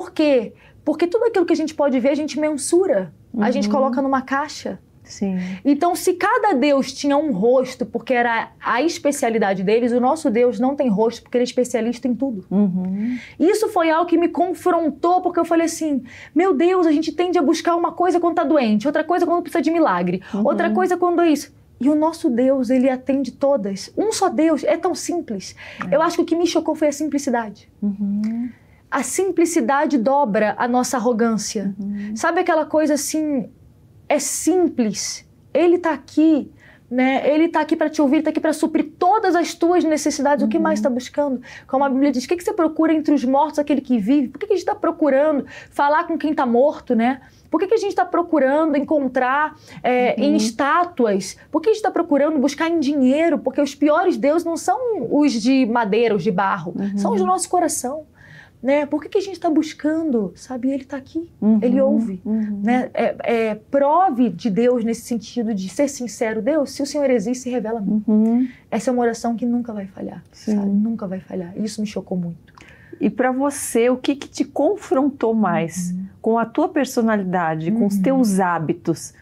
Por quê? Porque tudo aquilo que a gente pode ver, a gente mensura, uhum. a gente uhum. coloca numa caixa. Sim. Então, se cada Deus tinha um rosto, porque era a especialidade deles, o nosso Deus não tem rosto, porque ele é especialista em tudo. Uhum. Isso foi algo que me confrontou, porque eu falei assim: meu Deus, a gente tende a buscar uma coisa quando está doente, outra coisa quando precisa de milagre, uhum. outra coisa quando é isso. E o nosso Deus, ele atende todas. Um só Deus, é tão simples. É. Eu acho que o que me chocou foi a simplicidade. Uhum a simplicidade dobra a nossa arrogância. Uhum. Sabe aquela coisa assim, é simples. Ele está aqui, né? Ele está aqui para te ouvir, está aqui para suprir todas as tuas necessidades. Uhum. O que mais está uhum. buscando? Como a Bíblia diz, o que, que você procura entre os mortos, aquele que vive? Por que, que a gente está procurando falar com quem está morto, né? Por que, que a gente está procurando encontrar é, uhum. em estátuas? Por que a gente está procurando buscar em dinheiro? Porque os piores deuses não são os de madeira, os de barro, uhum. são os do uhum. nosso coração né? Por que, que a gente está buscando? Sabe, ele está aqui, uhum, ele ouve, uhum. né? É, é, prove de Deus nesse sentido de ser sincero, Deus, se o Senhor existe, se revela a mim. Uhum. Essa é uma oração que nunca vai falhar, Sim. sabe? Nunca vai falhar. Isso me chocou muito. E para você, o que, que te confrontou mais uhum. com a tua personalidade, com os uhum. teus hábitos?